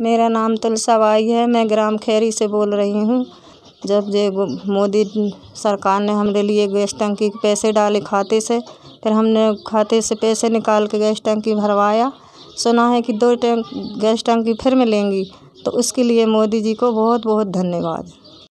मेरा नाम तुलसा बाई है मैं ग्राम खैरी से बोल रही हूँ जब जे मोदी सरकार ने हमारे लिए गैस टंकी के पैसे डाले खाते से फिर हमने खाते से पैसे निकाल के गैस टंकी भरवाया सुना है कि दो टैंक गैस टंकी फिर मिलेंगी तो उसके लिए मोदी जी को बहुत बहुत धन्यवाद